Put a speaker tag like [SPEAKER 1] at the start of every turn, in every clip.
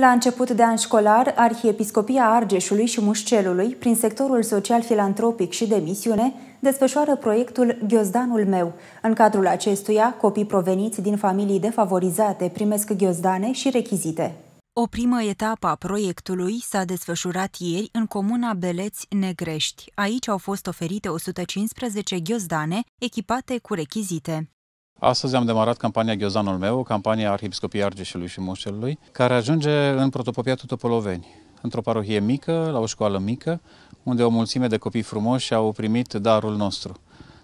[SPEAKER 1] La început de an școlar, Arhiepiscopia Argeșului și Mușcelului, prin sectorul social-filantropic și de misiune, desfășoară proiectul Ghiozdanul meu. În cadrul acestuia, copii proveniți din familii defavorizate primesc ghiozdane și rechizite. O primă etapă a proiectului s-a desfășurat ieri în comuna Beleți Negrești. Aici au fost oferite 115 ghiozdane echipate cu rechizite.
[SPEAKER 2] Astăzi am demarat campania Ghiozanul meu, campania Arhiepiscopiei Argeșului și Moșelului, care ajunge în protopopia Tutopoloveni, într-o parohie mică, la o școală mică, unde o mulțime de copii frumoși au primit darul nostru.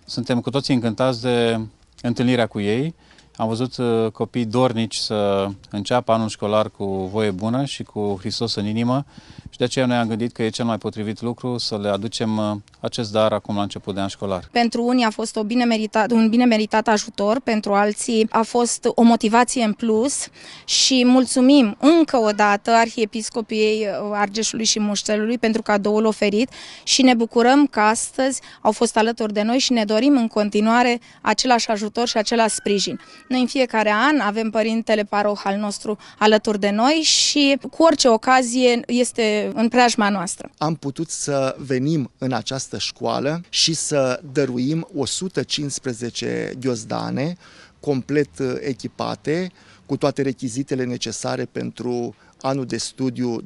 [SPEAKER 2] Suntem cu toții încântați de întâlnirea cu ei. Am văzut uh, copii dornici să înceapă anul școlar cu voie bună și cu Hristos în inimă și de aceea noi am gândit că e cel mai potrivit lucru să le aducem uh, acest dar acum la început de an școlar.
[SPEAKER 3] Pentru unii a fost o bine meritat, un bine meritat ajutor, pentru alții a fost o motivație în plus și mulțumim încă o dată Arhiepiscopiei uh, Argeșului și Muștelului pentru cadoul oferit și ne bucurăm că astăzi au fost alături de noi și ne dorim în continuare același ajutor și același sprijin. Noi în fiecare an avem părintele paroh al nostru alături de noi și cu orice ocazie este în preajma noastră.
[SPEAKER 4] Am putut să venim în această această școală și să dăruim 115 ghiozdane complet uh, echipate, cu toate rechizitele necesare pentru anul de studiu 2021-2022,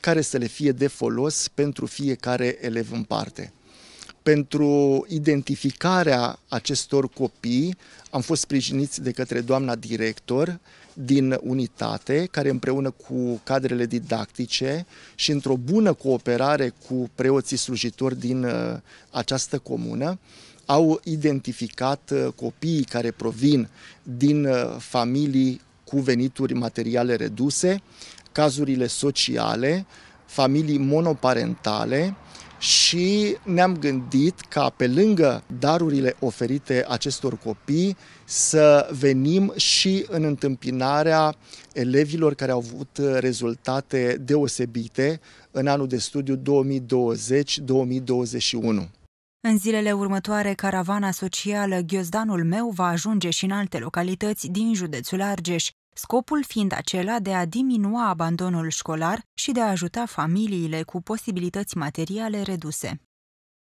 [SPEAKER 4] care să le fie de folos pentru fiecare elev în parte. Pentru identificarea acestor copii am fost sprijiniți de către doamna director din unitate, care împreună cu cadrele didactice și într-o bună cooperare cu preoții slujitori din uh, această comună, au identificat uh, copiii care provin din uh, familii cu venituri materiale reduse, cazurile sociale, familii monoparentale, și ne-am gândit ca pe lângă darurile oferite acestor copii să venim și în întâmpinarea elevilor care au avut rezultate deosebite în anul de studiu 2020-2021.
[SPEAKER 1] În zilele următoare, caravana socială Ghiozdanul meu va ajunge și în alte localități din județul Argeș scopul fiind acela de a diminua abandonul școlar și de a ajuta familiile cu posibilități materiale reduse.